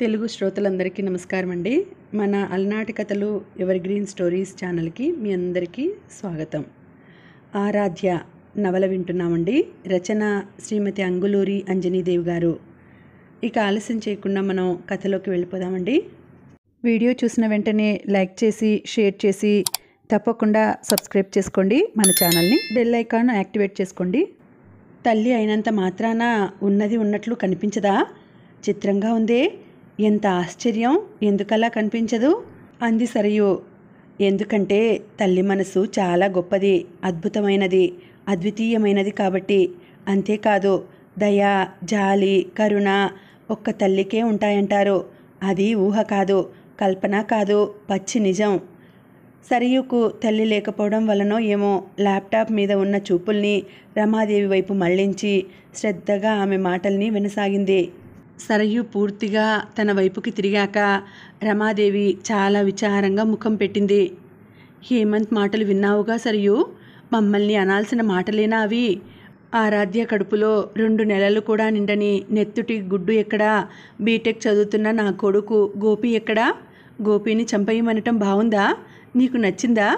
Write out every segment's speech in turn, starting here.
తెలుగు శ్రోతలందరికీ నమస్కారం అండి మన అలనాటి కథలు ఎవర్ గ్రీన్ స్టోరీస్ ఛానల్కి మీ అందరికీ స్వాగతం ఆరాధ్య నవల వింటున్నామండి రచన శ్రీమతి అంగులూరి అంజనీదేవి గారు ఇక ఆలస్యం చేయకుండా మనం కథలోకి వెళ్ళిపోదామండి వీడియో చూసిన వెంటనే లైక్ చేసి షేర్ చేసి తప్పకుండా సబ్స్క్రైబ్ చేసుకోండి మన ఛానల్ని బెల్ ఐకాన్ యాక్టివేట్ చేసుకోండి తల్లి అయినంత మాత్రాన ఉన్నది ఉన్నట్లు కనిపించదా చిత్రంగా ఉందే ఎంత ఆశ్చర్యం ఎందుకలా కనిపించదు అంది సరియు ఎందుకంటే తల్లి మనసు చాలా గొప్పది అద్భుతమైనది అద్వితీయమైనది కాబట్టి అంతేకాదు దయ జాలి కరుణ ఒక్క తల్లికే ఉంటాయంటారు అది ఊహ కాదు కల్పన కాదు పచ్చి నిజం సరియుకు తల్లి లేకపోవడం వలనో ఏమో ల్యాప్టాప్ మీద ఉన్న చూపుల్ని రమాదేవి వైపు మళ్లించి శ్రద్ధగా ఆమె మాటల్ని వినసాగింది సరయు పూర్తిగా తన వైపుకి తిరిగాక రమాదేవి చాలా విచారంగా ముఖం పెట్టింది హేమంత్ మాటలు విన్నావుగా సరయు మమ్మల్ని అనాల్సిన మాటలేనా అవి ఆరాధ్య కడుపులో రెండు నెలలు కూడా నిండని నెత్తుటి గుడ్డు ఎక్కడా బీటెక్ చదువుతున్న నా కొడుకు గోపి ఎక్కడా గోపిని చంపేయమనటం బాగుందా నీకు నచ్చిందా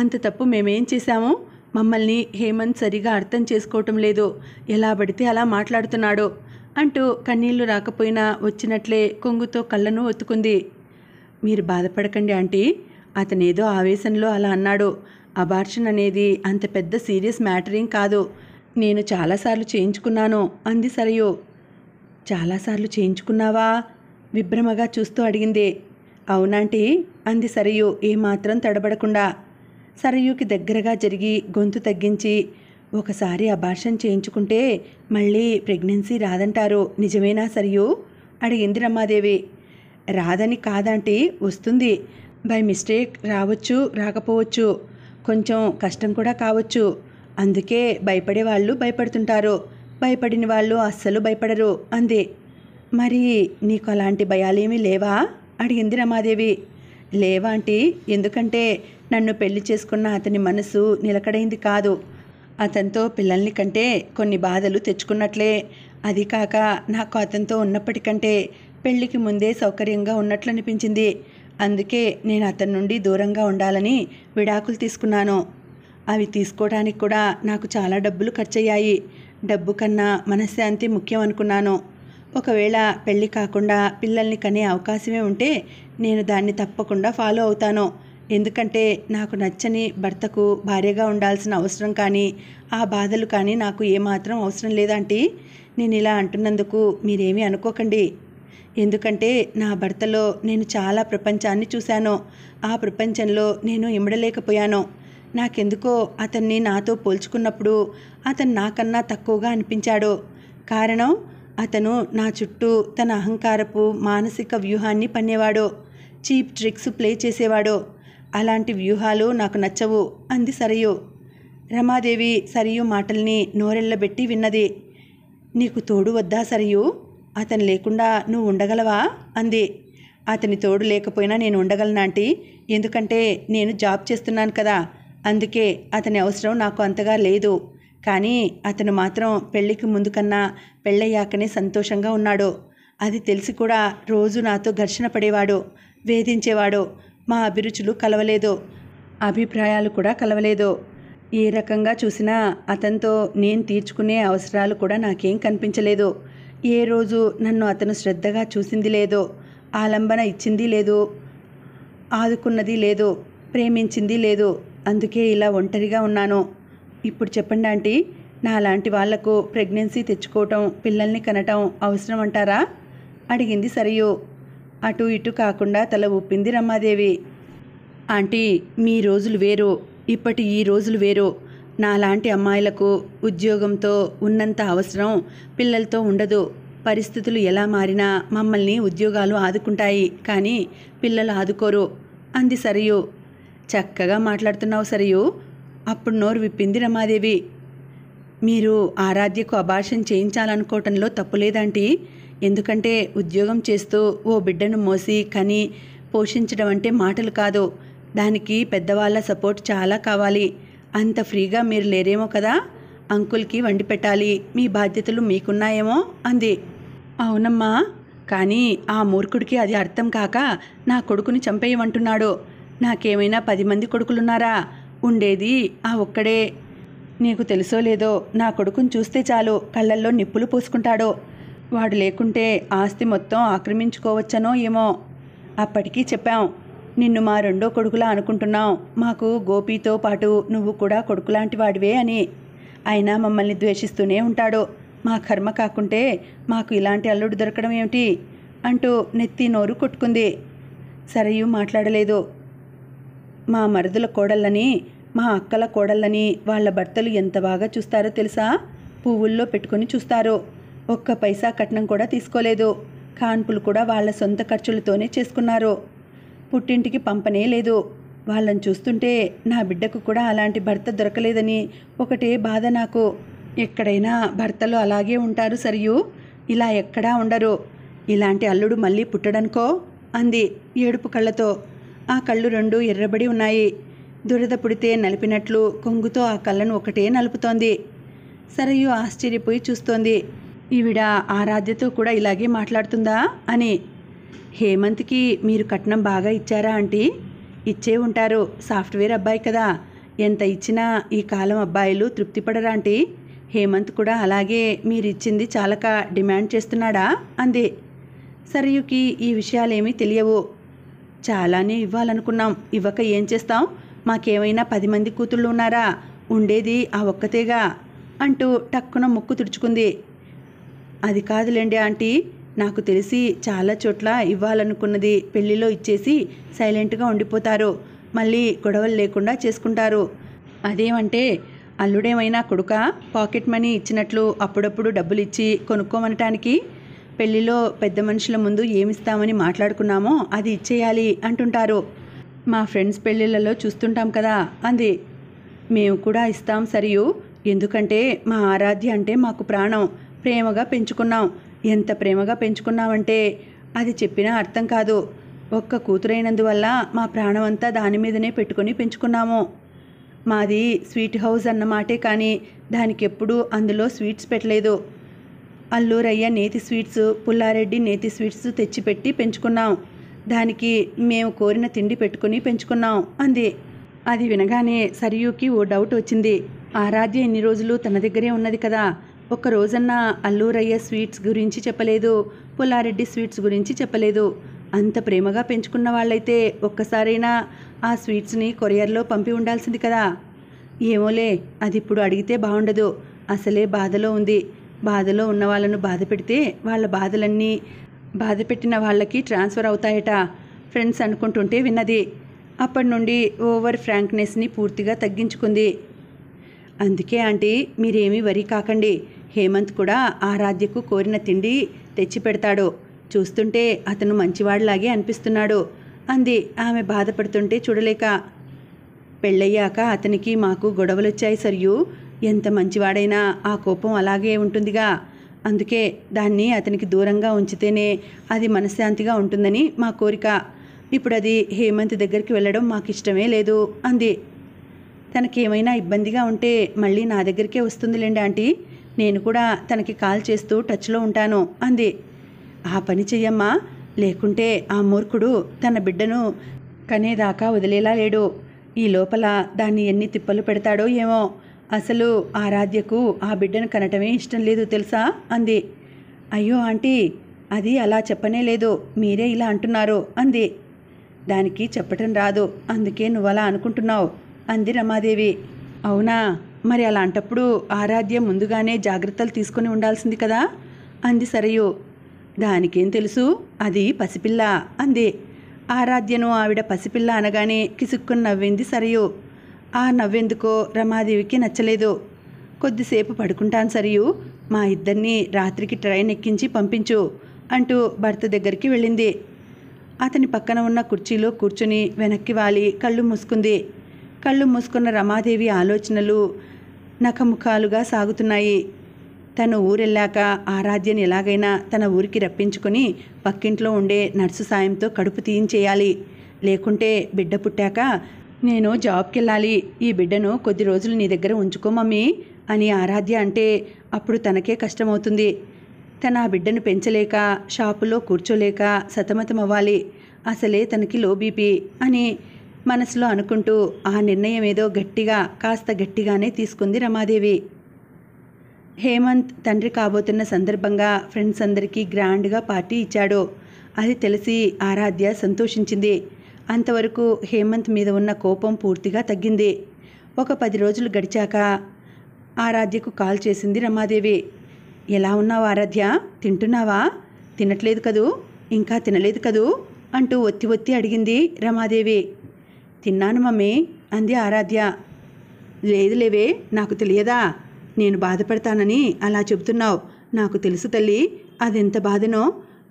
అంత తప్పు మేమేం చేశాము మమ్మల్ని హేమంత్ సరిగా అర్థం చేసుకోవటం లేదు ఎలా పడితే అలా మాట్లాడుతున్నాడో అంటూ కన్నీళ్లు రాకపోయినా వచ్చినట్లే కొంగుతో కళ్ళను ఒత్తుకుంది మీరు బాధపడకండి ఆంటీ అతనేదో ఆవేశంలో అలా అన్నాడు అబార్షన్ అనేది అంత పెద్ద సీరియస్ మ్యాటరింగ్ కాదు నేను చాలాసార్లు చేయించుకున్నాను అంది సరయు చాలాసార్లు చేయించుకున్నావా విభ్రమగా చూస్తూ అడిగింది అవునాంటీ అంది సరయు ఏమాత్రం తడబడకుండా సరయుకి దగ్గరగా జరిగి గొంతు తగ్గించి ఒకసారి అబార్షన్ చేయించుకుంటే మళ్ళీ ప్రెగ్నెన్సీ రాదంటారు నిజమేనా సరియు అడిగింది రమాదేవి రాదని కాదంటే వస్తుంది బై మిస్టేక్ రావచ్చు రాకపోవచ్చు కొంచెం కష్టం కూడా కావచ్చు అందుకే భయపడే వాళ్ళు భయపడుతుంటారు భయపడిన వాళ్ళు అస్సలు భయపడరు అంది మరి నీకు అలాంటి భయాలేమీ లేవా అడిగింది రమాదేవి లేవా అంటే ఎందుకంటే నన్ను పెళ్లి చేసుకున్న అతని మనసు నిలకడైంది కాదు అతనితో పిల్లల్ని కంటే కొన్ని బాధలు తెచ్చుకున్నట్లే అది కాక నాకు అతనితో ఉన్నప్పటికంటే పెళ్లికి ముందే సౌకర్యంగా ఉన్నట్లు అనిపించింది అందుకే నేను అతని నుండి దూరంగా ఉండాలని విడాకులు తీసుకున్నాను అవి తీసుకోవడానికి కూడా నాకు చాలా డబ్బులు ఖర్చయ్యాయి డబ్బు కన్నా మనశ్శాంతి ముఖ్యం అనుకున్నాను ఒకవేళ పెళ్ళి కాకుండా పిల్లల్ని కనే అవకాశమే ఉంటే నేను దాన్ని తప్పకుండా ఫాలో అవుతాను ఎందుకంటే నాకు నచ్చని భర్తకు భార్యగా ఉండాల్సిన అవసరం కానీ ఆ బాధలు కానీ నాకు ఏమాత్రం అవసరం లేదంటే నేను ఇలా అంటున్నందుకు మీరేమీ అనుకోకండి ఎందుకంటే నా భర్తలో నేను చాలా ప్రపంచాన్ని చూశాను ఆ ప్రపంచంలో నేను ఇమడలేకపోయాను నాకెందుకో అతన్ని నాతో పోల్చుకున్నప్పుడు అతను నాకన్నా తక్కువగా అనిపించాడు కారణం అతను నా చుట్టూ తన అహంకారపు మానసిక వ్యూహాన్ని పన్నేవాడు చీప్ ట్రిక్స్ ప్లే చేసేవాడు అలాంటి వ్యూహాలు నాకు నచ్చవు అంది సరియు రమాదేవి సరియు మాటల్ని నోరెళ్ళబెట్టి విన్నది నీకు తోడు వద్దా సరియు అతను లేకుండా నువ్వు ఉండగలవా అంది అతని తోడు లేకపోయినా నేను ఉండగలనాంటి ఎందుకంటే నేను జాబ్ చేస్తున్నాను కదా అందుకే అతని అవసరం నాకు అంతగా లేదు కానీ అతను మాత్రం పెళ్ళికి ముందు కన్నా పెళ్ళయ్యాకనే సంతోషంగా ఉన్నాడు అది తెలిసి కూడా రోజు నాతో ఘర్షణ పడేవాడు వేధించేవాడు మా అభిరుచులు కలవలేదు అభిప్రాయాలు కూడా కలవలేదు ఏ రకంగా చూసినా అతనితో నేను తీర్చుకునే అవసరాలు కూడా నాకేం కనిపించలేదు ఏ రోజు నన్ను అతను శ్రద్ధగా చూసింది లేదో ఆలంబన ఇచ్చింది లేదు ఆదుకున్నది లేదు ప్రేమించింది లేదు అందుకే ఇలా ఒంటరిగా ఉన్నాను ఇప్పుడు చెప్పండి ఆంటీ నా లాంటి వాళ్లకు ప్రెగ్నెన్సీ తెచ్చుకోవటం పిల్లల్ని కనటం అవసరం అంటారా అడిగింది సరియు అటు ఇటు కాకుండా తల ఊపింది రమాదేవి ఆంటీ మీ రోజులు వేరు ఇప్పటి ఈ రోజులు వేరు నాలాంటి అమ్మాయిలకు ఉద్యోగంతో ఉన్నంత అవసరం పిల్లలతో ఉండదు పరిస్థితులు ఎలా మారినా మమ్మల్ని ఉద్యోగాలు ఆదుకుంటాయి కానీ పిల్లలు ఆదుకోరు అంది సరియు చక్కగా మాట్లాడుతున్నావు సరియు అప్పుడు నోరు విప్పింది రమాదేవి మీరు ఆరాధ్యకు అభాషం చేయించాలనుకోవటంలో తప్పులేదంటీ ఎందుకంటే ఉద్యోగం చేస్తూ ఓ బిడ్డను మోసి కని పోషించడం అంటే మాటలు కాదు దానికి పెద్దవాళ్ళ సపోర్ట్ చాలా కావాలి అంత ఫ్రీగా మీరు లేరేమో కదా అంకుల్కి వండి పెట్టాలి మీ బాధ్యతలు మీకున్నాయేమో అంది అవునమ్మా కానీ ఆ మూర్ఖుడికి అది అర్థం కాక నా కొడుకుని చంపేయమంటున్నాడు నాకేమైనా పది మంది కొడుకులున్నారా ఉండేది ఆ ఒక్కడే నీకు తెలుసో లేదో నా కొడుకుని చూస్తే చాలు కళ్ళల్లో నిప్పులు పోసుకుంటాడో వాడు లేకుంటే ఆస్తి మొత్తం ఆక్రమించుకోవచ్చనో ఏమో అప్పటికీ చెప్పాం నిన్ను మా రెండో కొడుకులా అనుకుంటున్నాం మాకు గోపీతో పాటు నువ్వు కూడా కొడుకులాంటి వాడివే అని అయినా మమ్మల్ని ద్వేషిస్తూనే ఉంటాడు మా కర్మ కాకుంటే మాకు ఇలాంటి అల్లుడు దొరకడం ఏమిటి అంటూ నెత్తి నోరు కొట్టుకుంది సరయు మాట్లాడలేదు మా మరుదుల కోడళ్ళని మా అక్కల కోడళ్ళని వాళ్ళ భర్తలు ఎంత బాగా చూస్తారో తెలుసా పువ్వుల్లో పెట్టుకొని చూస్తారు ఒక్క పైసా కట్నం కూడా తీసుకోలేదు కాన్పులు కూడా వాళ్ళ సొంత ఖర్చులతోనే చేసుకున్నారు పుట్టింటికి పంపనే లేదు వాళ్ళని చూస్తుంటే నా బిడ్డకు కూడా అలాంటి భర్త దొరకలేదని ఒకటే బాధ నాకు ఎక్కడైనా భర్తలు అలాగే ఉంటారు సరియు ఇలా ఎక్కడా ఉండరు ఇలాంటి అల్లుడు మళ్ళీ పుట్టడనుకో అంది ఏడుపు కళ్ళతో ఆ కళ్ళు రెండు ఎర్రబడి ఉన్నాయి దురద పుడితే నలిపినట్లు కొంగుతో ఆ కళ్ళను ఒకటే నలుపుతోంది సరయు ఆశ్చర్యపోయి చూస్తోంది ఈవిడ ఆరాధ్యతో కూడా ఇలాగే మాట్లాడుతుందా అని హేమంత్కి మీరు కట్నం బాగా ఇచ్చారా ఆంటీ ఇచ్చే ఉంటారు సాఫ్ట్వేర్ అబ్బాయి కదా ఎంత ఇచ్చినా ఈ కాలం అబ్బాయిలు తృప్తిపడరా ఆంటీ హేమంత్ కూడా అలాగే మీరు ఇచ్చింది చాలక డిమాండ్ చేస్తున్నాడా అంది సరయుకి ఈ విషయాలేమీ తెలియవు చాలానే ఇవ్వాలనుకున్నాం ఇవ్వక ఏం చేస్తాం మాకేమైనా పది మంది కూతుళ్ళు ఉన్నారా ఉండేది ఆ ఒక్కతేగా అంటూ టక్కున ముక్కు తుడుచుకుంది అది కాదులేండి ఆంటీ నాకు తెలిసి చాలా చోట్ల ఇవ్వాలనుకున్నది పెళ్లిలో ఇచ్చేసి సైలెంట్గా ఉండిపోతారు మళ్ళీ గొడవలు లేకుండా చేసుకుంటారు అదేమంటే అల్లుడేమైనా కొడుక పాకెట్ మనీ ఇచ్చినట్లు అప్పుడప్పుడు డబ్బులు ఇచ్చి కొనుక్కోమనటానికి పెళ్లిలో పెద్ద మనుషుల ముందు ఏమిస్తామని మాట్లాడుకున్నామో అది ఇచ్చేయాలి అంటుంటారు మా ఫ్రెండ్స్ పెళ్ళిళ్ళలో చూస్తుంటాం కదా అంది మేము కూడా ఇస్తాం సరియు ఎందుకంటే మా ఆరాధ్య అంటే మాకు ప్రాణం ప్రేమగా పెంచుకున్నాం ఎంత ప్రేమగా పెంచుకున్నామంటే అది చెప్పినా అర్థం కాదు ఒక్క కూతురైనందువల్ల మా ప్రాణం అంతా దాని మీదనే పెట్టుకొని పెంచుకున్నాము మాది స్వీట్ హౌస్ అన్నమాటే కానీ దానికి ఎప్పుడూ అందులో స్వీట్స్ పెట్టలేదు అల్లూరయ్య నేతి స్వీట్స్ పుల్లారెడ్డి నేతి స్వీట్స్ తెచ్చిపెట్టి పెంచుకున్నాం దానికి మేము కోరిన తిండి పెట్టుకుని పెంచుకున్నాం అంది అది వినగానే సరియుకి ఓ డౌట్ వచ్చింది ఆరాధ్య ఎన్ని రోజులు తన దగ్గరే ఉన్నది కదా ఒక రోజన్న అల్లూరయ్య స్వీట్స్ గురించి చెప్పలేదు పుల్లారెడ్డి స్వీట్స్ గురించి చెప్పలేదు అంత ప్రేమగా పెంచుకున్న వాళ్ళైతే ఒక్కసారైనా ఆ స్వీట్స్ని కొరియర్లో పంపి ఉండాల్సింది కదా ఏమోలే అది ఇప్పుడు అడిగితే బాగుండదు అసలే బాధలో ఉంది బాధలో ఉన్న వాళ్ళను బాధ పెడితే వాళ్ళ బాధలన్నీ బాధ పెట్టిన వాళ్ళకి ట్రాన్స్ఫర్ అవుతాయట ఫ్రెండ్స్ అనుకుంటుంటే విన్నది అప్పటి నుండి ఓవర్ ఫ్రాంక్నెస్ని పూర్తిగా తగ్గించుకుంది అందుకే ఆంటీ మీరేమీ వరి కాకండి హేమంత్ కూడా ఆరాధ్యకు కోరిన తిండి తెచ్చి పెడతాడు చూస్తుంటే అతను మంచివాడిలాగే అనిపిస్తున్నాడు అంది ఆమె బాధపడుతుంటే చూడలేక పెళ్ళయ్యాక అతనికి మాకు గొడవలొచ్చాయి సరియు ఎంత మంచివాడైనా ఆ కోపం అలాగే ఉంటుందిగా అందుకే దాన్ని అతనికి దూరంగా ఉంచితేనే అది మనశ్శాంతిగా ఉంటుందని మా కోరిక ఇప్పుడు అది హేమంత్ దగ్గరికి వెళ్ళడం మాకు ఇష్టమే లేదు అంది తనకేమైనా ఇబ్బందిగా ఉంటే మళ్ళీ నా దగ్గరికే వస్తుందిలేండి ఆంటీ నేను కూడా తనకి కాల్ చేస్తూ టచ్లో ఉంటాను అంది ఆ పని చెయ్యమ్మా లేకుంటే ఆ మూర్ఖుడు తన బిడ్డను కనేదాకా వదిలేలా లేడు ఈ లోపల దాన్ని ఎన్ని తిప్పలు పెడతాడో ఏమో అసలు ఆరాధ్యకు ఆ బిడ్డను కనటమే ఇష్టం లేదు తెలుసా అంది అయ్యో ఆంటీ అది అలా చెప్పనే లేదు మీరే ఇలా అంటున్నారు అంది దానికి చెప్పటం రాదు అందుకే నువ్వలా అనుకుంటున్నావు అంది రమాదేవి అవునా మరి అలాంటప్పుడు ఆరాధ్య ముందుగానే జాగ్రత్తలు తీసుకుని ఉండాల్సింది కదా అంది సరయు దానికేం తెలుసు అది పసిపిల్ల అంది ఆరాధ్యను ఆవిడ పసిపిల్ల అనగానే కిసుక్కుని నవ్వింది సరయూ ఆ నవ్వెందుకో రమాదేవికి నచ్చలేదు కొద్దిసేపు పడుకుంటాను సరియు మా ఇద్దరిని రాత్రికి ట్రైన్ ఎక్కించి పంపించు అంటూ భర్త దగ్గరికి వెళ్ళింది అతని పక్కన ఉన్న కుర్చీలో కూర్చుని వెనక్కి వాలి కళ్ళు మూసుకుంది కళ్ళు మూసుకున్న రమాదేవి ఆలోచనలు నఖముఖాలుగా సాగుతున్నాయి తను ఊరెళ్ళాక ఆరాధ్యని ఎలాగైనా తన ఊరికి రప్పించుకొని పక్కింట్లో ఉండే నర్సు సాయంతో కడుపు తీయించేయాలి లేకుంటే బిడ్డ పుట్టాక నేను జాబ్కి వెళ్ళాలి ఈ బిడ్డను కొద్ది రోజులు నీ దగ్గర ఉంచుకో మమ్మీ అని ఆరాధ్య అంటే అప్పుడు తనకే కష్టమవుతుంది తన ఆ బిడ్డను పెంచలేక షాపులో కూర్చోలేక సతమతమవ్వాలి అసలే తనకి లో బీపీ అని మనసులో అనుకుంటూ ఆ నిర్ణయం ఏదో గట్టిగా కాస్త గట్టిగానే తీసుకుంది రమాదేవి హేమంత్ తండ్రి కాబోతున్న సందర్భంగా ఫ్రెండ్స్ అందరికీ గ్రాండ్గా పార్టీ ఇచ్చాడు అది తెలిసి ఆరాధ్య సంతోషించింది అంతవరకు హేమంత్ మీద ఉన్న కోపం పూర్తిగా తగ్గింది ఒక పది రోజులు గడిచాక ఆరాధ్యకు కాల్ చేసింది రమాదేవి ఎలా ఉన్నావు ఆరాధ్య తింటున్నావా తినట్లేదు కదూ ఇంకా తినలేదు కదూ అంటూ ఒత్తి ఒత్తి అడిగింది రమాదేవి తిన్నాను మమ్మీ అంది ఆరాధ్య లేదు లేవే నాకు తెలియదా నేను బాధపడతానని అలా చెబుతున్నావు నాకు తెలుసు తల్లి అదెంత బాధనో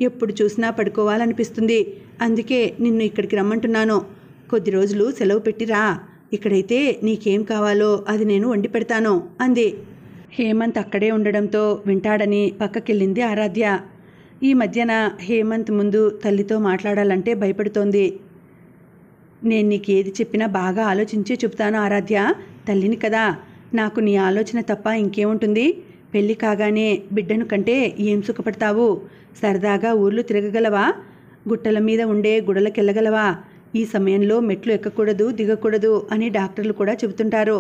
ఎప్పుడు చూసినా పడుకోవాలనిపిస్తుంది అందుకే నిన్ను ఇక్కడికి రమ్మంటున్నాను కొద్ది రోజులు సెలవు పెట్టిరా ఇక్కడైతే నీకేం కావాలో అది నేను వండి పెడతాను అంది హేమంత్ అక్కడే ఉండడంతో వింటాడని పక్కకెళ్ళింది ఆరాధ్య ఈ మధ్యన హేమంత్ ముందు తల్లితో మాట్లాడాలంటే భయపడుతోంది నేను నీకు ఏది చెప్పినా బాగా ఆలోచించి చెబుతాను ఆరాధ్య తల్లిని కదా నాకు నీ ఆలోచన తప్ప ఇంకేముంటుంది పెళ్ళి కాగానే బిడ్డను కంటే ఏం సుఖపడతావు సరదాగా ఊర్లు తిరగగలవా గుట్టల మీద ఉండే గుడలకెళ్ళగలవా ఈ సమయంలో మెట్లు ఎక్కకూడదు దిగకూడదు అని డాక్టర్లు కూడా చెబుతుంటారు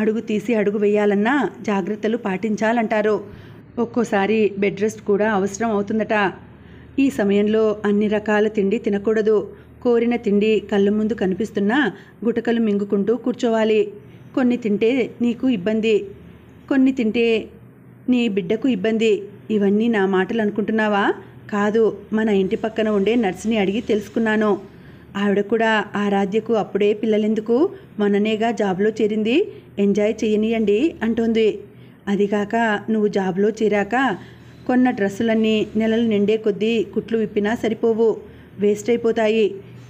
అడుగు తీసి అడుగు వేయాలన్నా జాగ్రత్తలు పాటించాలంటారు ఒక్కోసారి బెడ్ రెస్ట్ కూడా అవసరం అవుతుందట ఈ సమయంలో అన్ని రకాల తిండి తినకూడదు కోరిన తిండి కళ్ళ ముందు కనిపిస్తున్నా గుటకలు మింగుకుంటూ కూర్చోవాలి కొన్ని తింటే నీకు ఇబ్బంది కొన్ని తింటే నీ బిడ్డకు ఇబ్బంది ఇవన్నీ నా మాటలు అనుకుంటున్నావా కాదు మన ఇంటి పక్కన ఉండే నర్సుని అడిగి తెలుసుకున్నాను ఆవిడ కూడా ఆరాధ్యకు అప్పుడే పిల్లలెందుకు మొన్ననేగా జాబ్లో చేరింది ఎంజాయ్ చేయనియండి అంటోంది అదిగాక నువ్వు జాబ్లో చేరాక కొన్న డ్రెస్సులన్నీ నెలలు నిండే కొద్దీ కుట్లు విప్పినా సరిపోవు వేస్ట్ అయిపోతాయి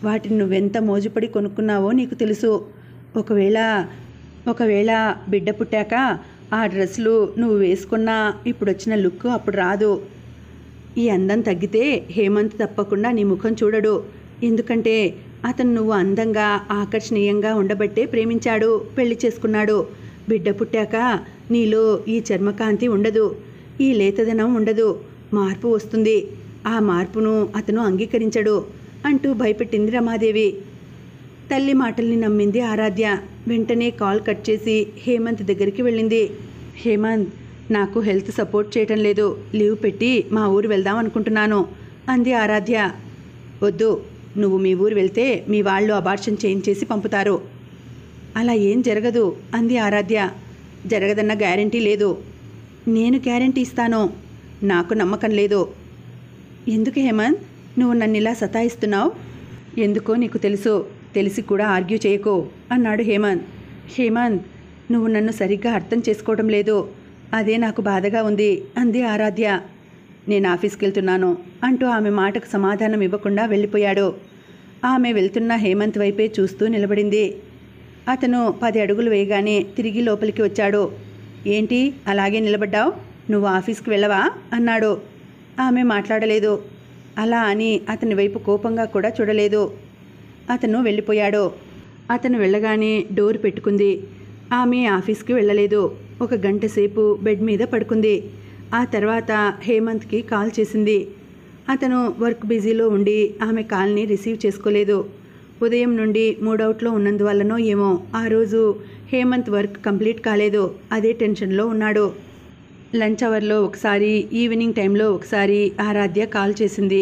వాటిని నువ్వెంత మోజుపడి కొనుక్కున్నావో నీకు తెలుసు ఒకవేళ ఒకవేళ బిడ్డ పుట్టాక ఆ డ్రెస్సులు నువ్వు వేసుకున్న ఇప్పుడు వచ్చిన లుక్ అప్పుడు రాదు ఈ అందం తగ్గితే హేమంత్ తప్పకుండా నీ ముఖం చూడడు ఎందుకంటే అతను నువ్వు అందంగా ఆకర్షణీయంగా ఉండబట్టే ప్రేమించాడు పెళ్లి చేసుకున్నాడు బిడ్డ పుట్టాక నీలో ఈ చర్మకాంతి ఉండదు ఈ లేతదనం ఉండదు మార్పు వస్తుంది ఆ మార్పును అతను అంగీకరించడు అంటూ భయపెట్టింది రమాదేవి తల్లి మాటల్ని నమ్మింది ఆరాధ్య వెంటనే కాల్ కట్ చేసి హేమంత్ దగ్గరికి వెళ్ళింది హేమంత్ నాకు హెల్త్ సపోర్ట్ చేయటం లేదు లీవ్ పెట్టి మా ఊరు వెళ్దాం అనుకుంటున్నాను అంది ఆరాధ్య వద్దు నువ్వు మీ ఊరు వెళ్తే మీ వాళ్ళు అబార్షన్ చేయించేసి పంపుతారు అలా ఏం జరగదు అంది ఆరాధ్య జరగదన్న గ్యారంటీ లేదు నేను గ్యారంటీ ఇస్తాను నాకు నమ్మకం లేదు ఎందుకు హేమంత్ నువ్వు నన్ను ఇలా సతాయిస్తున్నావు ఎందుకో నీకు తెలుసు తెలిసి కూడా ఆర్గ్యూ చేయకో అన్నాడు హేమంత్ హేమంత్ నువ్వు నన్ను సరిగ్గా అర్థం చేసుకోవడం లేదు అదే నాకు బాధగా ఉంది అంది ఆరాధ్య నేను ఆఫీస్కి వెళ్తున్నాను అంటూ ఆమె మాటకు సమాధానం ఇవ్వకుండా వెళ్ళిపోయాడు ఆమె వెళ్తున్న హేమంత్ వైపే చూస్తూ నిలబడింది అతను పది అడుగులు వేయగానే తిరిగి లోపలికి వచ్చాడు ఏంటి అలాగే నిలబడ్డావు నువ్వు ఆఫీస్కి వెళ్ళవా అన్నాడు ఆమె మాట్లాడలేదు అలా అని అతని వైపు కోపంగా కూడా చూడలేదు అతను వెళ్ళిపోయాడు అతను వెళ్ళగానే డోర్ పెట్టుకుంది ఆమె ఆఫీస్కి వెళ్ళలేదు ఒక గంట సేపు బెడ్ మీద పడుకుంది ఆ తర్వాత హేమంత్కి కాల్ చేసింది అతను వర్క్ బిజీలో ఉండి ఆమె కాల్ని రిసీవ్ చేసుకోలేదు ఉదయం నుండి మూడౌట్లో ఉన్నందువల్లనో ఏమో ఆ రోజు హేమంత్ వర్క్ కంప్లీట్ కాలేదు అదే టెన్షన్లో ఉన్నాడు లంచ్ అవర్లో ఒకసారి ఈవినింగ్ టైంలో ఒకసారి ఆరాధ్య కాల్ చేసింది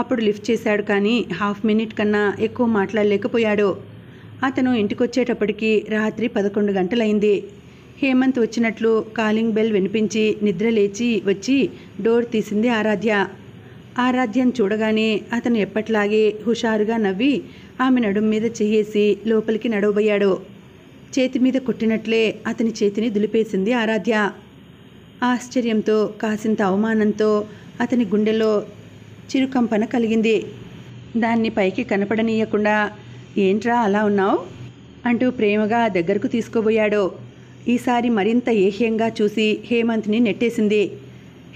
అప్పుడు లిఫ్ట్ చేశాడు కానీ హాఫ్ మినిట్ కన్నా ఎక్కువ మాట్లాడలేకపోయాడు అతను ఇంటికొచ్చేటప్పటికి రాత్రి పదకొండు గంటలైంది హేమంత్ వచ్చినట్లు కాలింగ్ బెల్ వినిపించి నిద్ర లేచి వచ్చి డోర్ తీసింది ఆరాధ్య ఆరాధ్యను చూడగానే అతను ఎప్పట్లాగే హుషారుగా నవ్వి ఆమె నడుం మీద చెయ్యేసి లోపలికి నడవబోయాడు చేతి మీద కొట్టినట్లే అతని చేతిని దులిపేసింది ఆరాధ్య ఆశ్చర్యంతో కాసింత అవమానంతో అతని గుండెలో చిరుకంపన కలిగింది దాన్ని పైకి కనపడనీయకుండా ఏంట్రా అలా ఉన్నావు అంటూ ప్రేమగా దగ్గరకు తీసుకోబోయాడు ఈసారి మరింత ఏహ్యంగా చూసి హేమంత్ని నెట్టేసింది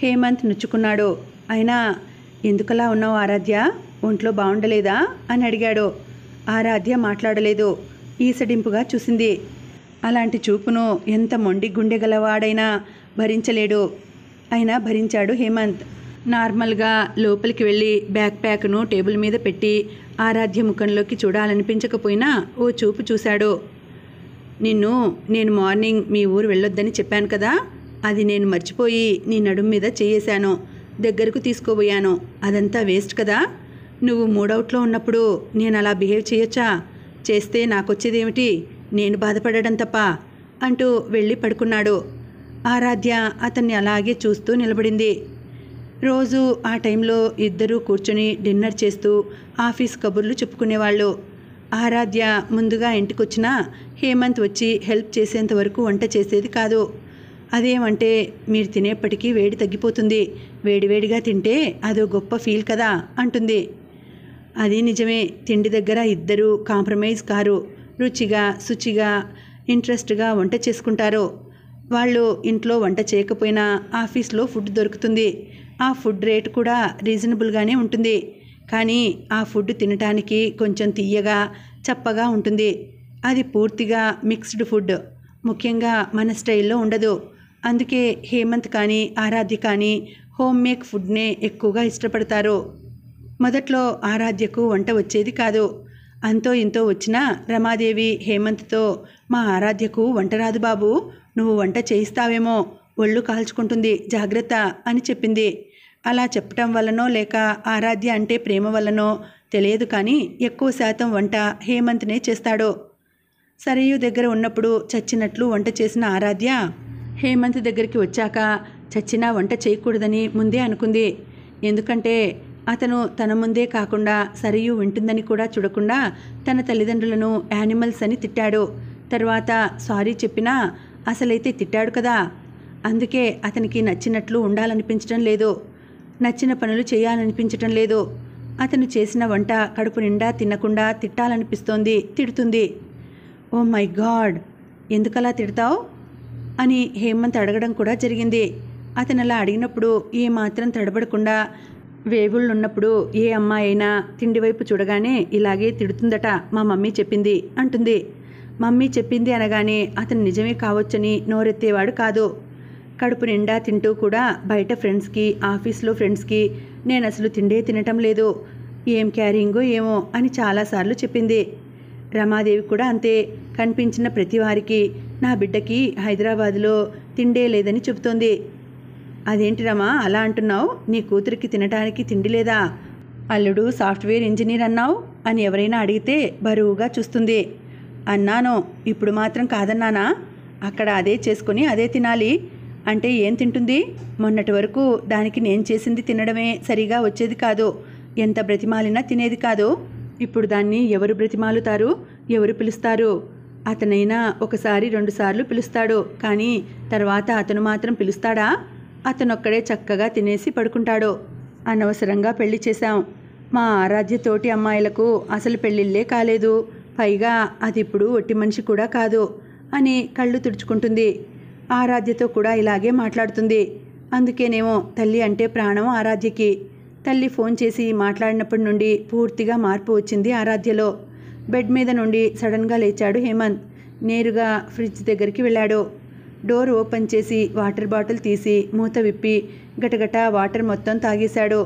హేమంత్ నుచ్చుకున్నాడు అయినా ఎందుకలా ఉన్నావు ఆరాధ్య ఒంట్లో బాగుండలేదా అని అడిగాడు ఆరాధ్య మాట్లాడలేదు ఈసడింపుగా చూసింది అలాంటి చూపును ఎంత మొండి గుండె గలవాడైనా భరించలేడు అయినా భరించాడు హేమంత్ నార్మల్గా లోపలికి వెళ్ళి బ్యాక్ ప్యాక్ను టేబుల్ మీద పెట్టి ఆరాధ్య ముఖంలోకి చూడాలనిపించకపోయినా ఓ చూపు చూశాడు నిన్ను నేను మార్నింగ్ మీ ఊరు వెళ్ళొద్దని చెప్పాను కదా అది నేను మర్చిపోయి నీ నడుము మీద చేయేశాను దగ్గరకు తీసుకోబోయాను అదంతా వేస్ట్ కదా నువ్వు మూడవుట్లో ఉన్నప్పుడు నేను అలా బిహేవ్ చేయొచ్చా చేస్తే నాకొచ్చేదేమిటి నేను బాధపడడం తప్ప అంటూ వెళ్ళి పడుకున్నాడు ఆరాధ్య అతన్ని అలాగే చూస్తూ నిలబడింది రోజు ఆ టైంలో ఇద్దరూ కూర్చొని డిన్నర్ చేస్తూ ఆఫీస్ కబుర్లు చెప్పుకునేవాళ్ళు ఆరాధ్య ముందుగా ఇంటికొచ్చినా హేమంత్ వచ్చి హెల్ప్ చేసేంత వరకు వంట చేసేది కాదు అదేమంటే మీరు తినేప్పటికీ వేడి తగ్గిపోతుంది వేడివేడిగా తింటే అదో గొప్ప ఫీల్ కదా అంటుంది అది నిజమే తిండి దగ్గర ఇద్దరూ కాంప్రమైజ్ కారు రుచిగా శుచిగా ఇంట్రెస్ట్గా వంట చేసుకుంటారు వాళ్ళు ఇంట్లో వంట చేయకపోయినా ఆఫీస్లో ఫుడ్ దొరుకుతుంది ఆ ఫుడ్ రేట్ కూడా రీజనబుల్గానే ఉంటుంది కానీ ఆ ఫుడ్ తినటానికి కొంచెం తీయగా చప్పగా ఉంటుంది అది పూర్తిగా మిక్స్డ్ ఫుడ్ ముఖ్యంగా మన స్టైల్లో ఉండదు అందుకే హేమంత్ కానీ ఆరాధ్య కానీ హోమ్ మేక్ ఫుడ్నే ఎక్కువగా ఇష్టపడతారు మొదట్లో ఆరాధ్యకు వంట వచ్చేది కాదు అంతో ఇంతో వచ్చినా రమాదేవి హేమంత్తో మా ఆరాధ్యకు వంట రాదు బాబు నువ్వు వంట చేయిస్తావేమో ఒళ్ళు కాల్చుకుంటుంది జాగ్రత్త అని చెప్పింది అలా చెప్పటం వల్లనో లేక ఆరాధ్య అంటే ప్రేమ వల్లనో తెలియదు కానీ ఎక్కువ శాతం వంట హేమంత్నే చేస్తాడు సరయు దగ్గర ఉన్నప్పుడు చచ్చినట్లు వంట చేసిన ఆరాధ్య హేమంత్ దగ్గరికి వచ్చాక చచ్చినా వంట చేయకూడదని ముందే అనుకుంది ఎందుకంటే అతను తన ముందే కాకుండా సరియు వింటుందని కూడా చూడకుండా తన తల్లిదండ్రులను యానిమల్స్ అని తిట్టాడు తర్వాత సారీ చెప్పినా అసలైతే తిట్టాడు కదా అందుకే అతనికి నచ్చినట్లు ఉండాలనిపించటం లేదు నచ్చిన పనులు చేయాలనిపించటం లేదు అతను చేసిన వంట కడుపు నిండా తినకుండా తిట్టాలనిపిస్తోంది తిడుతుంది ఓ మై గాడ్ ఎందుకలా తిడతావు అని హేమంత్ అడగడం కూడా జరిగింది అతను అలా అడిగినప్పుడు ఏమాత్రం తడబడకుండా వేవుళ్ళున్నప్పుడు ఏ అమ్మాయి అయినా తిండి వైపు చూడగానే ఇలాగే తిడుతుందట మా మమ్మీ చెప్పింది అంటుంది మమ్మీ చెప్పింది అనగానే అతను నిజమే కావచ్చని నోరెత్తేవాడు కాదు కడుపు నిండా తింటూ కూడా బయట ఫ్రెండ్స్కి ఆఫీస్లో ఫ్రెండ్స్కి నేను అసలు తిండే తినటం లేదు ఏం క్యారింగో ఏమో అని చాలాసార్లు చెప్పింది రమాదేవి కూడా అంతే కనిపించిన ప్రతి వారికి నా బిడ్డకి హైదరాబాదులో తిండే లేదని చెబుతోంది అదేంటి రమా అలా అంటున్నావు నీ కూతురికి తినటానికి తిండి లేదా అల్లుడు సాఫ్ట్వేర్ ఇంజనీర్ అన్నావు అని ఎవరైనా అడిగితే బరువుగా చూస్తుంది అన్నాను ఇప్పుడు మాత్రం కాదన్నానా అక్కడ అదే చేసుకుని అదే తినాలి అంటే ఏం తింటుంది మొన్నటి వరకు దానికి నేను చేసింది తినడమే సరిగా వచ్చేది కాదు ఎంత బ్రతిమాలినా తినేది కాదు ఇప్పుడు దాన్ని ఎవరు బ్రతిమాలుతారు ఎవరు పిలుస్తారు అతనైనా ఒకసారి రెండుసార్లు పిలుస్తాడు కానీ తర్వాత అతను మాత్రం పిలుస్తాడా అతనొక్కడే చక్కగా తినేసి పడుకుంటాడు అనవసరంగా పెళ్లి చేశాం మా ఆరాధ్యతోటి అమ్మాయిలకు అసలు పెళ్ళిళ్ళే కాలేదు పైగా అది ఇప్పుడు ఒట్టి మనిషి కూడా కాదు అని కళ్ళు తుడుచుకుంటుంది ఆరాధ్యతో కూడా ఇలాగే మాట్లాడుతుంది అందుకేనేమో తల్లి అంటే ప్రాణం ఆరాధ్యకి తల్లి ఫోన్ చేసి మాట్లాడినప్పటి నుండి పూర్తిగా మార్పు వచ్చింది ఆరాధ్యలో బెడ్ మీద నుండి సడన్గా లేచాడు హేమంత్ నేరుగా ఫ్రిడ్జ్ దగ్గరికి వెళ్ళాడు డోర్ ఓపెన్ చేసి వాటర్ బాటిల్ తీసి మూత విప్పి గటగట వాటర్ మొత్తం తాగేశాడు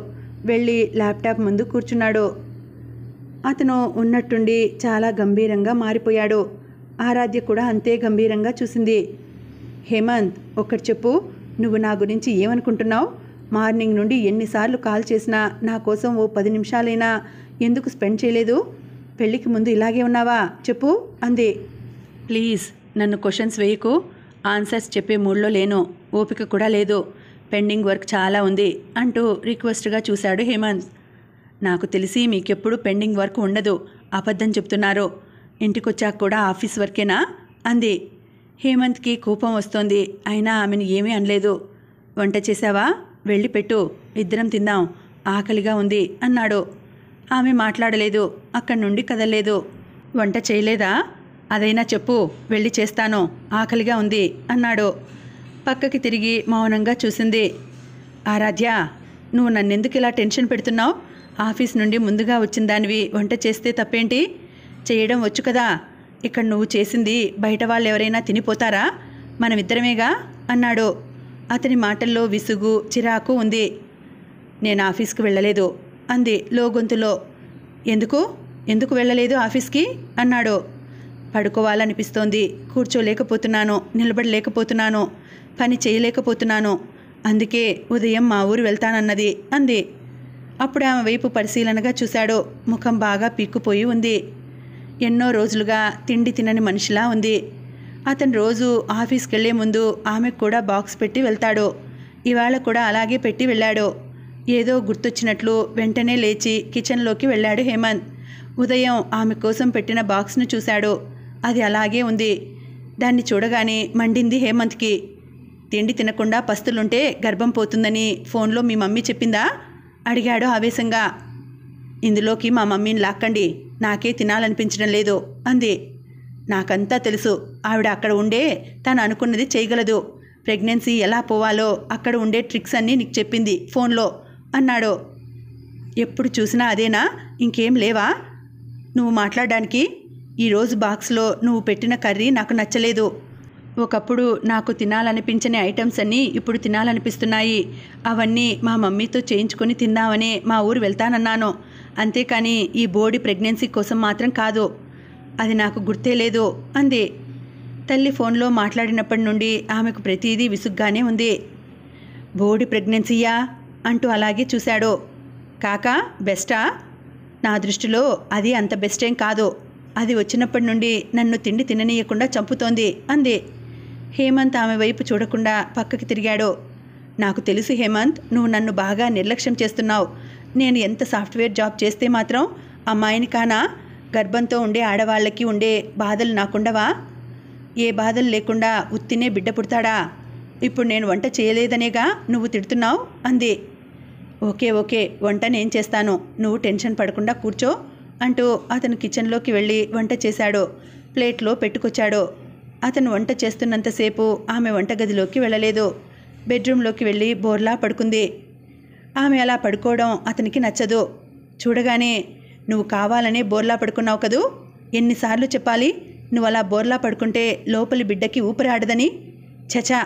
వెళ్ళి ల్యాప్టాప్ ముందు కూర్చున్నాడు అతను ఉన్నట్టుండి చాలా గంభీరంగా మారిపోయాడు ఆరాధ్య కూడా అంతే గంభీరంగా చూసింది హేమంత్ ఒక్కటి చెప్పు నువ్వు నా గురించి ఏమనుకుంటున్నావు మార్నింగ్ నుండి ఎన్నిసార్లు కాల్ చేసినా నా కోసం ఓ పది నిమిషాలైనా ఎందుకు స్పెండ్ చేయలేదు పెళ్ళికి ముందు ఇలాగే ఉన్నావా చెప్పు అంది ప్లీజ్ నన్ను క్వశ్చన్స్ వేయకు ఆన్సర్స్ చెప్పే మూడ్లో లేను ఓపిక కూడా లేదు పెండింగ్ వర్క్ చాలా ఉంది అంటూ రిక్వెస్ట్గా చూశాడు హేమంత్ నాకు తెలిసి మీకెప్పుడు పెండింగ్ వర్క్ ఉండదు అబద్ధం చెప్తున్నారు ఇంటికొచ్చాక కూడా ఆఫీస్ వర్కేనా అంది హేమంత్కి కోపం వస్తోంది అయినా ఆమెను ఏమీ అనలేదు వంట చేశావా వెళ్ళి పెట్టు ఇద్దరం తిందాం ఆకలిగా ఉంది అన్నాడు ఆమె మాట్లాడలేదు అక్కడి నుండి కదలలేదు వంట చేయలేదా అదైనా చెప్పు వెళ్ళి చేస్తాను ఆకలిగా ఉంది అన్నాడు పక్కకి తిరిగి మౌనంగా చూసింది ఆరాధ్య నువ్వు నన్నెందుకు ఇలా టెన్షన్ పెడుతున్నావు ఆఫీస్ నుండి ముందుగా వచ్చిన దానివి వంట చేస్తే తప్పేంటి చేయడం వచ్చు కదా ఇక్కడ నువ్వు చేసింది బయట వాళ్ళు ఎవరైనా తినిపోతారా మనమిద్దరమేగా అన్నాడు అతని మాటల్లో విసుగు చిరాకు ఉంది నేను ఆఫీస్కి వెళ్ళలేదు అంది లో గొంతులో ఎందుకు ఎందుకు వెళ్ళలేదు ఆఫీస్కి అన్నాడు పడుకోవాలనిపిస్తోంది కూర్చోలేకపోతున్నాను నిలబడలేకపోతున్నాను పని చేయలేకపోతున్నాను అందుకే ఉదయం మా ఊరు వెళ్తానన్నది అంది అప్పుడు ఆమె వైపు పరిశీలనగా చూశాడు ముఖం బాగా పీక్కుపోయి ఉంది ఎన్నో రోజులుగా తిండి తినని మనిషిలా ఉంది అతను రోజు ఆఫీస్కి వెళ్లే ముందు ఆమెకు కూడా బాక్స్ పెట్టి వెళ్తాడు ఇవాళ కూడా అలాగే పెట్టి వెళ్ళాడు ఏదో గుర్తొచ్చినట్లు వెంటనే లేచి కిచెన్లోకి వెళ్ళాడు హేమంత్ ఉదయం ఆమె కోసం పెట్టిన బాక్స్ను చూశాడు అది అలాగే ఉంది దాన్ని చూడగానే మండింది హేమంత్కి తిండి తినకుండా పస్తులుంటే గర్భం పోతుందని ఫోన్లో మీ మమ్మీ చెప్పిందా అడిగాడు ఆవేశంగా ఇందులోకి మా మమ్మీని లాక్కండి నాకే తినాలనిపించడం లేదు అంది నాకంతా తెలుసు ఆవిడ అక్కడ ఉండే తను అనుకున్నది చేయగలదు ప్రెగ్నెన్సీ ఎలా పోవాలో అక్కడ ఉండే ట్రిక్స్ అన్నీ నీకు చెప్పింది ఫోన్లో అన్నాడు ఎప్పుడు చూసినా అదేనా ఇంకేం లేవా నువ్వు మాట్లాడడానికి ఈరోజు బాక్స్లో నువ్వు పెట్టిన కర్రీ నాకు నచ్చలేదు ఒకప్పుడు నాకు తినాలనిపించని ఐటమ్స్ అన్నీ ఇప్పుడు తినాలనిపిస్తున్నాయి అవన్నీ మా మమ్మీతో చేయించుకొని తిందామని మా ఊరు వెళ్తానన్నాను అంతేకాని ఈ బోడి ప్రెగ్నెన్సీ కోసం మాత్రం కాదు అది నాకు గుర్తే లేదు అంది తల్లి ఫోన్లో మాట్లాడినప్పటి నుండి ఆమెకు ప్రతిదీ విసుగ్గానే ఉంది బోడి ప్రెగ్నెన్సీయా అంటూ అలాగే చూశాడు కాకా బెస్టా నా దృష్టిలో అది అంత బెస్టేం కాదు అది వచ్చినప్పటి నుండి నన్ను తిండి తిననీయకుండా చంపుతోంది అంది హేమంత్ ఆమె వైపు చూడకుండా పక్కకి తిరిగాడు నాకు తెలుసు హేమంత్ నువ్వు నన్ను బాగా నిర్లక్ష్యం చేస్తున్నావు నేను ఎంత సాఫ్ట్వేర్ జాబ్ చేస్తే మాత్రం అమ్మాయిని కానా గర్భంతో ఉండే ఆడవాళ్ళకి ఉండే బాధలు నాకుండవా ఏ బాధలు లేకుండా ఉత్తినే బిడ్డ పుడతాడా ఇప్పుడు నేను వంట చేయలేదనేగా నువ్వు తిడుతున్నావు అంది ఓకే ఓకే వంట నేను చేస్తాను నువ్వు టెన్షన్ పడకుండా కూర్చో అంటూ అతను కిచెన్లోకి వెళ్ళి వంట చేశాడు ప్లేట్లో పెట్టుకొచ్చాడు అతను వంట చేస్తున్నంతసేపు ఆమె వంటగదిలోకి వెళ్ళలేదు బెడ్రూమ్లోకి వెళ్ళి బోర్లా పడుకుంది ఆమె అలా పడుకోవడం అతనికి నచ్చదు చూడగానే నువ్వు కావాలనే బోర్లా పడుకున్నావు కదూ ఎన్నిసార్లు చెప్పాలి నువ్వు అలా బోర్లా పడుకుంటే లోపలి బిడ్డకి ఊపిరాడదని చచా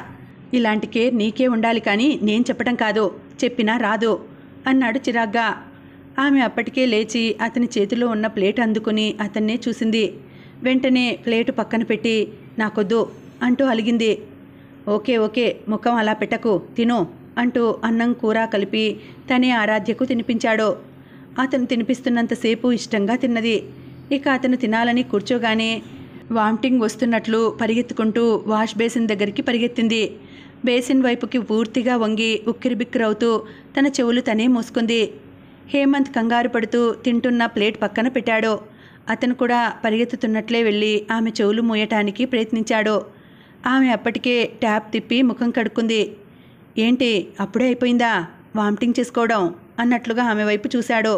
ఇలాంటి కేర్ నీకే ఉండాలి కానీ నేను చెప్పటం కాదు చెప్పినా రాదు అన్నాడు చిరాగ్గా ఆమె అప్పటికే లేచి అతని చేతిలో ఉన్న ప్లేట్ అందుకుని అతన్నే చూసింది వెంటనే ప్లేటు పక్కన పెట్టి నాకొద్దు అంటూ అలిగింది ఓకే ఓకే ముఖం అలా పెట్టకు తిను అంటూ అన్నం కూర కలిపి తనే ఆరాధ్యకు తినిపించాడు అతను తినిపిస్తున్నంతసేపు ఇష్టంగా తిన్నది ఇక అతను తినాలని కూర్చోగానే వామిటింగ్ వస్తున్నట్లు పరిగెత్తుకుంటూ వాష్ బేసిన్ దగ్గరికి పరిగెత్తింది బేసిన్ వైపుకి పూర్తిగా వంగి ఉక్కిరిబిక్కిరవుతూ తన చెవులు తనే మూసుకుంది హేమంత్ కంగారు పడుతూ తింటున్న ప్లేట్ పక్కన పెట్టాడు అతను కూడా పరిగెత్తుతున్నట్లే వెళ్ళి ఆమె చెవులు మూయటానికి ప్రయత్నించాడు ఆమె అప్పటికే ట్యాప్ తిప్పి ముఖం కడుక్కుంది ఏంటి అప్పుడే అయిపోయిందా వామిటింగ్ చేసుకోవడం అన్నట్లుగా ఆమె వైపు చూశాడు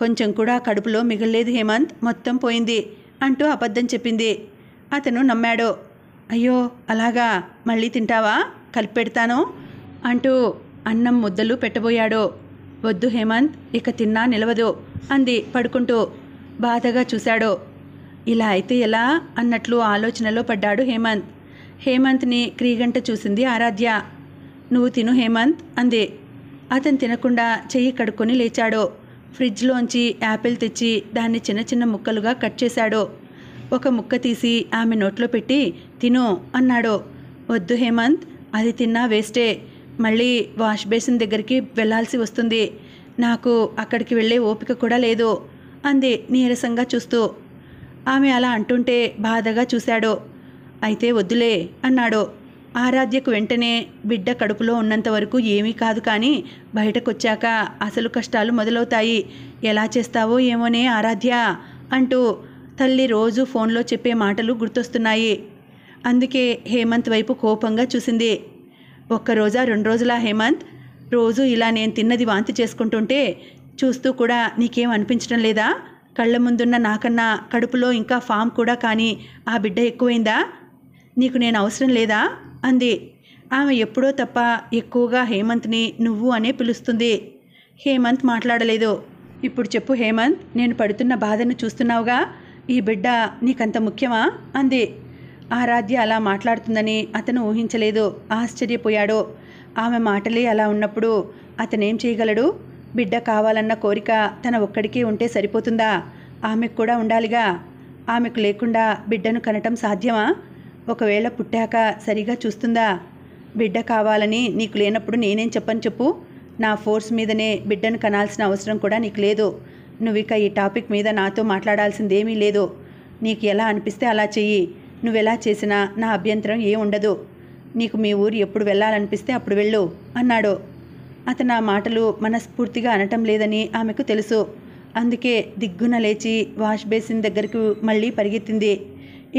కొంచెం కూడా కడుపులో మిగల్లేదు హేమంత్ మొత్తం పోయింది అంటూ అబద్ధం చెప్పింది అతను నమ్మాడు అయ్యో అలాగా మళ్ళీ తింటావా కలిపి పెడతాను అంటూ అన్నం ముద్దలు పెట్టబోయాడు వద్దు హేమంత్ ఇక తిన్నా నిలవదు అంది పడుకుంటూ బాధగా చూశాడో ఇలా అయితే ఎలా అన్నట్లు ఆలోచనలో పడ్డాడు హేమంత్ హేమంత్ని క్రీగంట చూసింది ఆరాధ్య నువ్వు తిను హేమంత్ అంది అతను తినకుండా చెయ్యి కడుక్కొని లేచాడో ఫ్రిడ్జ్లోంచి యాపిల్ తెచ్చి దాన్ని చిన్న చిన్న ముక్కలుగా కట్ చేశాడో ఒక ముక్క తీసి ఆమె నోట్లో పెట్టి తిను అన్నాడో వద్దు హేమంత్ అది తిన్నా వేస్టే మళ్ళీ వాష్ బేసిన్ దగ్గరికి వెళ్లాల్సి వస్తుంది నాకు అక్కడికి వెళ్ళే ఓపిక కూడా లేదు అంది నీరసంగా చూస్తూ ఆమె అలా అంటుంటే బాధగా చూశాడు అయితే వద్దులే అన్నాడు ఆరాధ్యకు వెంటనే బిడ్డ కడుపులో ఉన్నంత వరకు ఏమీ కాదు కానీ బయటకొచ్చాక అసలు కష్టాలు మొదలవుతాయి ఎలా చేస్తావో ఏమోనే ఆరాధ్య అంటూ తల్లి రోజు ఫోన్లో చెప్పే మాటలు గుర్తొస్తున్నాయి అందుకే హేమంత్ వైపు కోపంగా చూసింది ఒక్కరోజా రెండు రోజులా హేమంత్ రోజు ఇలా నేను తిన్నది వాంతి చేసుకుంటుంటే చూస్తూ కూడా నీకేం అనిపించడం లేదా కళ్ళ ముందున్న నాకన్నా కడుపులో ఇంకా ఫామ్ కూడా కానీ ఆ బిడ్డ ఎక్కువైందా నీకు నేను అవసరం లేదా అంది ఆమె ఎప్పుడో తప్ప ఎక్కువగా హేమంత్ని నువ్వు అనే పిలుస్తుంది హేమంత్ మాట్లాడలేదు ఇప్పుడు చెప్పు హేమంత్ నేను పడుతున్న బాధను చూస్తున్నావుగా ఈ బిడ్డ నీకంత ముఖ్యమా అంది ఆరాధ్య అలా మాట్లాడుతుందని అతను ఊహించలేదు ఆశ్చర్యపోయాడు ఆమె మాటలే అలా ఉన్నప్పుడు అతనేం చేయగలడు బిడ్డ కావాలన్న కోరిక తన ఒక్కడికి ఉంటే సరిపోతుందా ఆమెకు కూడా ఉండాలిగా ఆమెకు లేకుండా బిడ్డను కనటం సాధ్యమా ఒకవేళ పుట్టాక సరిగా చూస్తుందా బిడ్డ కావాలని నీకు లేనప్పుడు నేనేం చెప్పని చెప్పు నా ఫోర్స్ మీదనే బిడ్డను కనాల్సిన అవసరం కూడా నీకు లేదు నువ్వు ఇక ఈ టాపిక్ మీద నాతో మాట్లాడాల్సిందేమీ లేదు నీకు ఎలా అనిపిస్తే అలా చెయ్యి నువ్వెలా చేసినా నా అభ్యంతరం ఏ ఉండదు నీకు మీ ఊరు ఎప్పుడు వెళ్ళాలనిపిస్తే అప్పుడు వెళ్ళు అన్నాడు అతను ఆ మాటలు మనస్ఫూర్తిగా అనటం లేదని ఆమెకు తెలుసు అందుకే దిగ్గున లేచి వాష్ బేసిన్ దగ్గరకు మళ్ళీ పరిగెత్తింది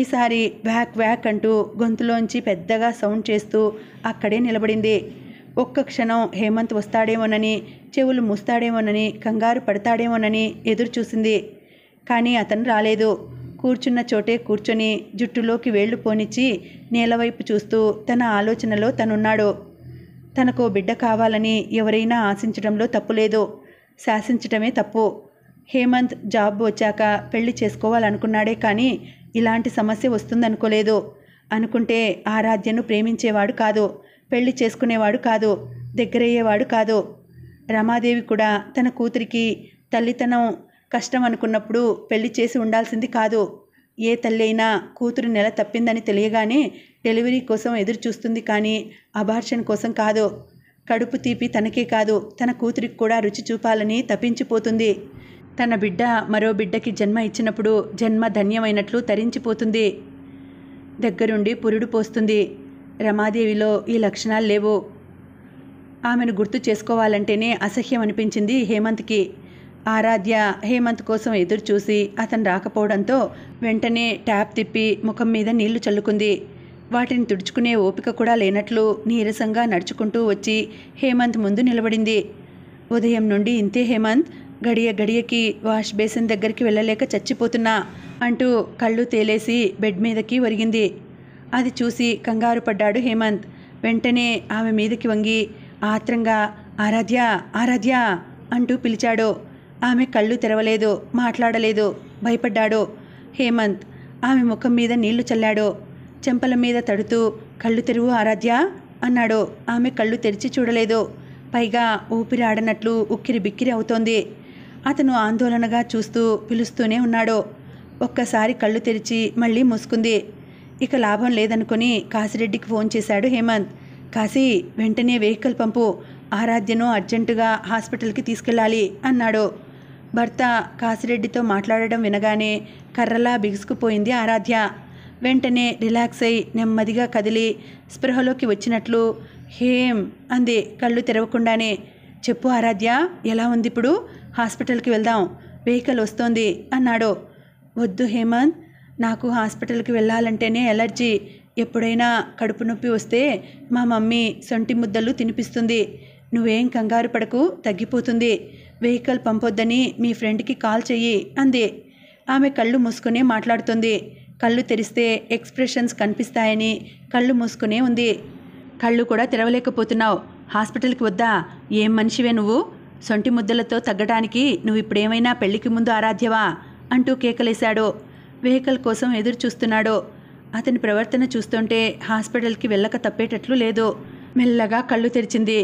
ఈసారి వ్యాక్ వ్యాక్ అంటూ గొంతులోంచి పెద్దగా సౌండ్ చేస్తూ అక్కడే నిలబడింది ఒక్క క్షణం హేమంత్ వస్తాడేమోనని చెవులు మూస్తాడేమోనని కంగారు పడతాడేమోనని ఎదురు చూసింది కానీ అతను రాలేదు కూర్చున్న చోటే కూర్చొని జుట్టులోకి వేళ్లు పోనిచ్చి నేలవైపు చూస్తూ తన ఆలోచనలో తనున్నాడు తనకు బిడ్డ కావాలని ఎవరైనా ఆశించడంలో తప్పులేదు శాసించటమే తప్పు హేమంత్ జాబ్ వచ్చాక పెళ్లి చేసుకోవాలనుకున్నాడే కానీ ఇలాంటి సమస్య వస్తుందనుకోలేదు అనుకుంటే ఆరాధ్యను ప్రేమించేవాడు కాదు పెళ్లి చేసుకునేవాడు కాదు దగ్గరయ్యేవాడు కాదు రమాదేవి కూడా తన కూతురికి తల్లితనం కష్టం అనుకున్నప్పుడు పెళ్లి చేసి ఉండాల్సింది కాదు ఏ తల్లి అయినా కూతురు నెల తప్పిందని తెలియగానే డెలివరీ కోసం ఎదురు చూస్తుంది కానీ అబార్షన్ కోసం కాదు కడుపు తీపి తనకే కాదు తన కూతురికి కూడా రుచి చూపాలని తప్పించిపోతుంది తన బిడ్డ మరో బిడ్డకి జన్మ ఇచ్చినప్పుడు జన్మ ధన్యమైనట్లు తరించిపోతుంది దగ్గరుండి పురుడు పోస్తుంది రమాదేవిలో ఈ లక్షణాలు లేవు ఆమెను గుర్తు చేసుకోవాలంటేనే అసహ్యం అనిపించింది హేమంత్కి ఆరాధ్య హేమంత్ కోసం ఎదురు చూసి అతను రాకపోవడంతో వెంటనే ట్యాప్ తిప్పి ముఖం మీద నీళ్లు చల్లుకుంది వాటిని తుడుచుకునే ఓపిక కూడా లేనట్లు నీరసంగా నడుచుకుంటూ వచ్చి హేమంత్ ముందు నిలబడింది ఉదయం నుండి ఇంతే హేమంత్ గడియ గడియకి వాష్ బేసిన్ దగ్గరికి వెళ్ళలేక చచ్చిపోతున్నా అంటూ కళ్ళు తేలేసి బెడ్ మీదకి ఒరిగింది అది చూసి కంగారు పడ్డాడు హేమంత్ వెంటనే ఆమె మీదకి వంగి ఆత్రంగా ఆరాధ్య ఆరాధ్య అంటూ పిలిచాడు ఆమె కళ్ళు తెరవలేదు మాట్లాడలేదు భయపడ్డాడు హేమంత్ ఆమె ముఖం మీద నీళ్లు చల్లాడు చెంపల మీద తడుతూ కళ్ళు తెరువు ఆరాధ్య అన్నాడు ఆమె కళ్ళు తెరిచి చూడలేదు పైగా ఊపిరి ఆడనట్లు ఉక్కిరి బిక్కిరి అవుతోంది అతను ఆందోళనగా చూస్తూ పిలుస్తూనే ఉన్నాడు ఒక్కసారి కళ్ళు తెరిచి మళ్ళీ మూసుకుంది ఇక లాభం లేదనుకుని కాసిరెడ్డికి ఫోన్ చేశాడు హేమంత్ కాశీ వెంటనే వెహికల్ పంపు ఆరాధ్యను అర్జెంటుగా హాస్పిటల్కి తీసుకెళ్ళాలి అన్నాడు భర్త కాసిరెడ్డితో మాట్లాడడం వినగానే కర్రలా బిగుసుకుపోయింది ఆరాధ్య వెంటనే రిలాక్స్ అయి నెమ్మదిగా కదిలి స్పృహలోకి వచ్చినట్లు హేమ్ అంది కళ్ళు తెరవకుండానే చెప్పు ఆరాధ్య ఎలా ఉంది ఇప్పుడు హాస్పిటల్కి వెళ్దాం వెహికల్ వస్తోంది అన్నాడు వద్దు హేమంత్ నాకు హాస్పిటల్కి వెళ్ళాలంటేనే ఎలర్జీ ఎప్పుడైనా కడుపు నొప్పి వస్తే మా మమ్మీ సొంటి ముద్దలు తినిపిస్తుంది నువ్వేం కంగారు పడకు తగ్గిపోతుంది వెహికల్ పంపొద్దని మీ ఫ్రెండ్కి కాల్ చెయ్యి అంది ఆమె కళ్ళు మూసుకునే మాట్లాడుతుంది కళ్ళు తెరిస్తే ఎక్స్ప్రెషన్స్ కనిపిస్తాయని కళ్ళు మూసుకునే ఉంది కళ్ళు కూడా తెరవలేకపోతున్నావు హాస్పిటల్కి వద్దా ఏం మనిషివే నువ్వు సొంటి ముద్దలతో తగ్గడానికి నువ్వు ఇప్పుడేమైనా పెళ్లికి ముందు ఆరాధ్యవా అంటూ కేకలేశాడు వెహికల్ కోసం ఎదురు చూస్తున్నాడు అతని ప్రవర్తన చూస్తుంటే హాస్పిటల్కి వెళ్ళక తప్పేటట్లు లేదు మెల్లగా కళ్ళు తెరిచింది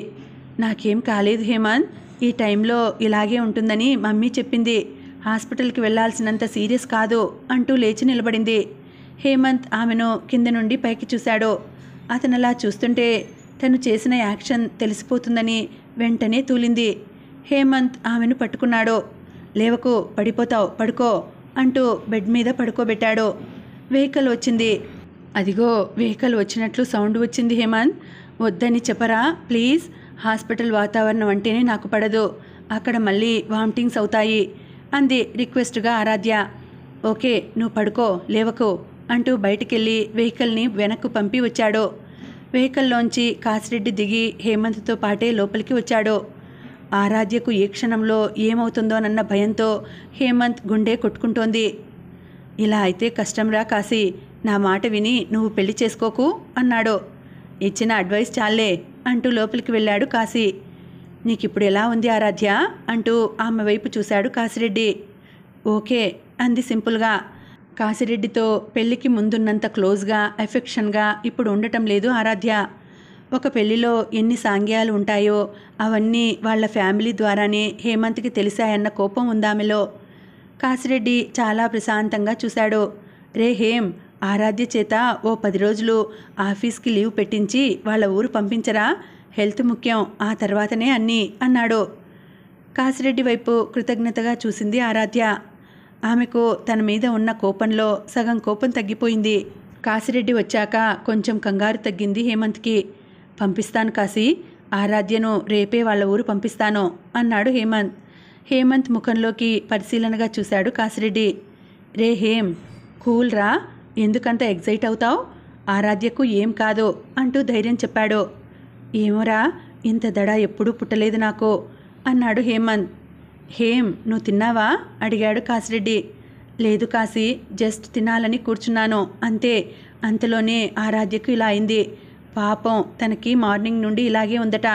నాకేం కాలేదు హేమంత్ ఈ టైంలో ఇలాగే ఉంటుందని మమ్మీ చెప్పింది హాస్పిటల్కి వెళ్లాల్సినంత సీరియస్ కాదు అంటూ లేచి నిలబడింది హేమంత్ ఆమెను కింద నుండి పైకి చూశాడు అతను అలా చూస్తుంటే తను చేసిన యాక్షన్ తెలిసిపోతుందని వెంటనే తూలింది హేమంత్ ఆమెను పట్టుకున్నాడు లేవకు పడిపోతావు పడుకో అంటూ బెడ్ మీద పడుకోబెట్టాడు వెహికల్ వచ్చింది అదిగో వెహికల్ వచ్చినట్లు సౌండ్ వచ్చింది హేమంత్ వద్దని చెప్పరా ప్లీజ్ హాస్పిటల్ వాతావరణం అంటేనే నాకు పడదు అక్కడ మళ్ళీ వామిటింగ్స్ అవుతాయి అంది రిక్వెస్ట్గా ఆరాధ్య ఓకే నువ్వు పడుకో లేవకు అంటూ బయటికెళ్ళి వెహికల్ని వెనక్కు పంపి వచ్చాడు వెహికల్లోంచి కాసిరెడ్డి దిగి హేమంత్తో పాటే లోపలికి వచ్చాడు ఆరాధ్యకు ఏ క్షణంలో ఏమవుతుందోనన్న భయంతో హేమంత్ గుండె కొట్టుకుంటోంది ఇలా అయితే కష్టంరా కాసి నా మాట విని నువ్వు పెళ్లి చేసుకోకు అన్నాడు ఇచ్చిన అడ్వైస్ చాలే అంటూ లోపలికి వెళ్ళాడు కాశీ నీకిప్పుడు ఎలా ఉంది ఆరాధ్య అంటూ ఆమె వైపు చూశాడు కాసిరెడ్డి ఓకే అంది సింపుల్గా కాసిరెడ్డితో పెళ్లికి ముందున్నంత క్లోజ్గా ఎఫెక్షన్గా ఇప్పుడు ఉండటం లేదు ఆరాధ్య ఒక పెళ్లిలో ఎన్ని సాంగ్యాలు ఉంటాయో అవన్నీ వాళ్ళ ఫ్యామిలీ ద్వారానే హేమంత్కి తెలిసాయన్న కోపం ఉందామెలో కాసిరెడ్డి చాలా ప్రశాంతంగా చూశాడు రే హేమ్ ఆరాధ్య చేత ఓ పది రోజులు ఆఫీస్కి లీవ్ పెట్టించి వాళ్ళ ఊరు పంపించరా హెల్త్ ముఖ్యం ఆ తర్వాతనే అన్ని అన్నాడు కాసిరెడ్డి వైపు కృతజ్ఞతగా చూసింది ఆరాధ్య ఆమెకు తన మీద ఉన్న కోపంలో సగం కోపం తగ్గిపోయింది కాసిరెడ్డి వచ్చాక కొంచెం కంగారు తగ్గింది హేమంత్కి పంపిస్తాను కాసి ఆరాధ్యను రేపే వాళ్ళ ఊరు పంపిస్తాను అన్నాడు హేమంత్ హేమంత్ ముఖంలోకి పరిశీలనగా చూశాడు కాసిరెడ్డి రే హేమ్ కూల్ రా ఎందుకంత ఎగ్జైట్ అవుతావు ఆరాధ్యకు ఏం కాదు అంటూ ధైర్యం చెప్పాడు ఏమోరా ఇంత దడ ఎప్పుడూ పుట్టలేదు నాకు అన్నాడు హేమంత్ హేమ్ నువ్వు తిన్నావా అడిగాడు కాసిరెడ్డి లేదు కాసి జస్ట్ తినాలని కూర్చున్నాను అంతే అంతలోనే ఆరాధ్యకు ఇలా అయింది పాపం తనకి మార్నింగ్ నుండి ఇలాగే ఉందట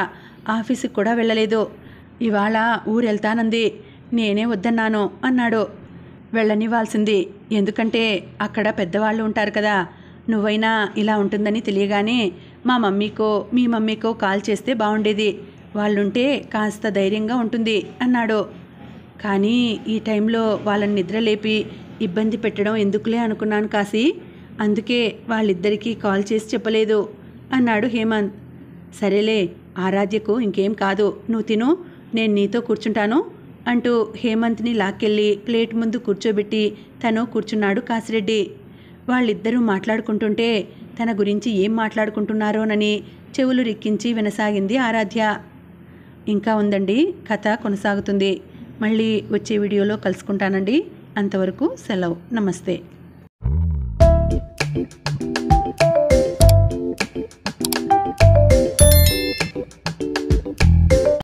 ఆఫీసుకు కూడా వెళ్ళలేదు ఇవాళ ఊరెళ్తానంది నేనే వద్దన్నాను అన్నాడు వెళ్ళనివ్వాల్సింది ఎందుకంటే అక్కడ పెద్దవాళ్ళు ఉంటారు కదా నువ్వైనా ఇలా ఉంటుందని తెలియగానే మా మమ్మీకో మీ మమ్మీకో కాల్ చేస్తే బాగుండేది వాళ్ళుంటే కాస్త ధైర్యంగా ఉంటుంది అన్నాడు కానీ ఈ టైంలో వాళ్ళని నిద్రలేపి ఇబ్బంది పెట్టడం ఎందుకులే అనుకున్నాను కాసి అందుకే వాళ్ళిద్దరికీ కాల్ చేసి చెప్పలేదు అన్నాడు హేమంత్ సరేలే ఆరాధ్యకు ఇంకేం కాదు నువ్వు తిను నేను నీతో కూర్చుంటాను అంటూ హేమంత్ని లాక్కెళ్ళి ప్లేట్ ముందు కూర్చోబెట్టి తను కూర్చున్నాడు కాసిరెడ్డి వాళ్ళిద్దరూ మాట్లాడుకుంటుంటే తన గురించి ఏం మాట్లాడుకుంటున్నారోనని చెవులు రిక్కించి వినసాగింది ఆరాధ్య ఇంకా ఉందండి కథ కొనసాగుతుంది మళ్ళీ వచ్చే వీడియోలో కలుసుకుంటానండి అంతవరకు సెలవు నమస్తే